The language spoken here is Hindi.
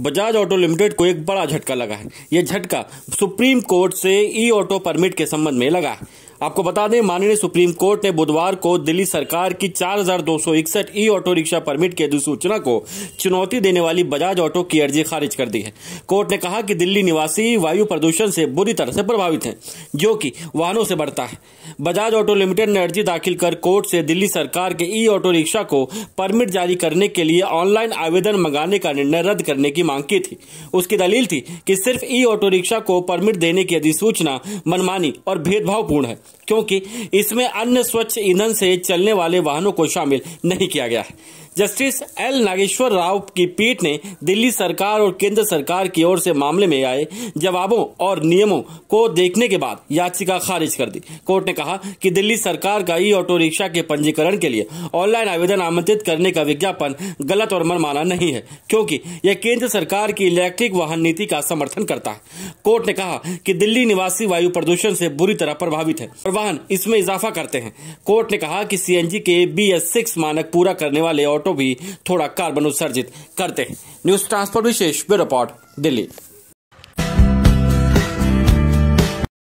बजाज ऑटो लिमिटेड को एक बड़ा झटका लगा है यह झटका सुप्रीम कोर्ट से ई ऑटो परमिट के संबंध में लगा है आपको बता दें माननीय सुप्रीम कोर्ट ने बुधवार को दिल्ली सरकार की 4261 ई ऑटो रिक्शा परमिट की अधिसूचना को चुनौती देने वाली बजाज ऑटो की अर्जी खारिज कर दी है कोर्ट ने कहा कि दिल्ली निवासी वायु प्रदूषण से बुरी तरह से प्रभावित हैं जो कि वाहनों से बढ़ता है बजाज ऑटो लिमिटेड ने अर्जी दाखिल कर कोर्ट से दिल्ली सरकार के ई ऑटो रिक्शा को परमिट जारी करने के लिए ऑनलाइन आवेदन मंगाने का निर्णय रद्द करने की मांग की थी उसकी दलील थी कि सिर्फ ई ऑटो रिक्शा को परमिट देने की अधिसूचना मनमानी और भेदभावपूर्ण है क्योंकि इसमें अन्य स्वच्छ ईंधन से चलने वाले वाहनों को शामिल नहीं किया गया है जस्टिस एल नागेश्वर राव की पीठ ने दिल्ली सरकार और केंद्र सरकार की ओर से मामले में आए जवाबों और नियमों को देखने के बाद याचिका खारिज कर दी कोर्ट ने कहा कि दिल्ली सरकार का ई ऑटो रिक्शा के पंजीकरण के लिए ऑनलाइन आवेदन आमंत्रित करने का विज्ञापन गलत और मनमाना नहीं है क्योंकि यह केंद्र सरकार की इलेक्ट्रिक वाहन नीति का समर्थन करता है कोर्ट ने कहा कि दिल्ली निवासी वायु प्रदूषण से बुरी तरह प्रभावित है और वाहन इसमें इजाफा करते हैं कोर्ट ने कहा कि सीएनजी के बी एस सिक्स मानक पूरा करने वाले फोटो भी थोड़ा कार्बन उत्सर्जित करते हैं न्यूज ट्रांसफर विशेष ब्यूरो रिपोर्ट दिल्ली